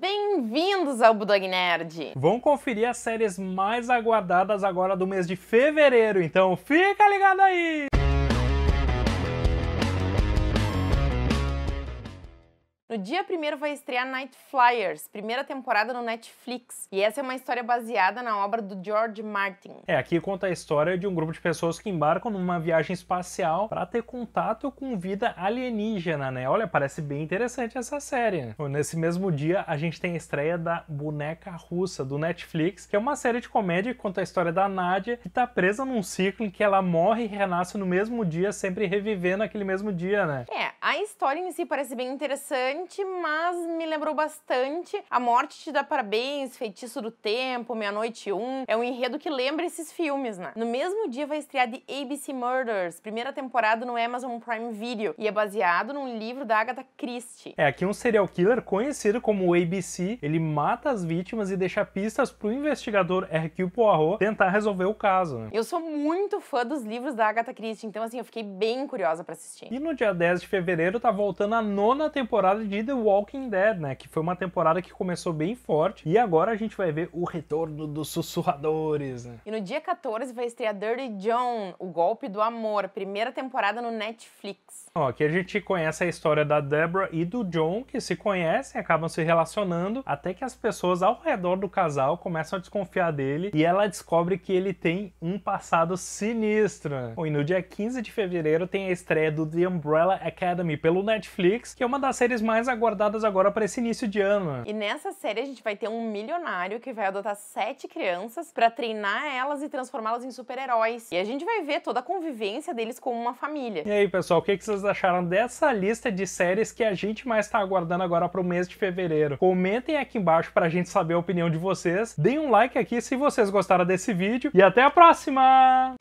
Bem-vindos ao Budog Nerd! Vão conferir as séries mais aguardadas agora do mês de fevereiro, então fica ligado aí! No dia 1 vai estrear Night Flyers, primeira temporada no Netflix. E essa é uma história baseada na obra do George Martin. É, aqui conta a história de um grupo de pessoas que embarcam numa viagem espacial para ter contato com vida alienígena, né? Olha, parece bem interessante essa série. Nesse mesmo dia, a gente tem a estreia da Boneca Russa, do Netflix, que é uma série de comédia que conta a história da Nadia, que tá presa num ciclo em que ela morre e renasce no mesmo dia, sempre revivendo aquele mesmo dia, né? É, a história em si parece bem interessante mas me lembrou bastante. A Morte Te Dá Parabéns, Feitiço do Tempo, Meia Noite 1. É um enredo que lembra esses filmes, né? No mesmo dia vai estrear The ABC Murders, primeira temporada no Amazon Prime Video, e é baseado num livro da Agatha Christie. É, aqui é um serial killer conhecido como ABC, ele mata as vítimas e deixa pistas pro investigador Hercule Poirot tentar resolver o caso, né? Eu sou muito fã dos livros da Agatha Christie, então assim, eu fiquei bem curiosa para assistir. E no dia 10 de fevereiro tá voltando a nona temporada de de The Walking Dead, né? Que foi uma temporada que começou bem forte. E agora a gente vai ver o retorno dos sussurradores, né? E no dia 14 vai estrear Dirty John, O Golpe do Amor, primeira temporada no Netflix. Ó, aqui a gente conhece a história da Deborah e do John, que se conhecem, acabam se relacionando, até que as pessoas ao redor do casal começam a desconfiar dele e ela descobre que ele tem um passado sinistro. Né? Bom, e no dia 15 de fevereiro tem a estreia do The Umbrella Academy pelo Netflix, que é uma das séries mais mais aguardadas agora para esse início de ano. E nessa série a gente vai ter um milionário que vai adotar sete crianças para treinar elas e transformá-las em super-heróis. E a gente vai ver toda a convivência deles como uma família. E aí, pessoal, o que vocês acharam dessa lista de séries que a gente mais está aguardando agora para o mês de fevereiro? Comentem aqui embaixo para a gente saber a opinião de vocês. Deem um like aqui se vocês gostaram desse vídeo e até a próxima!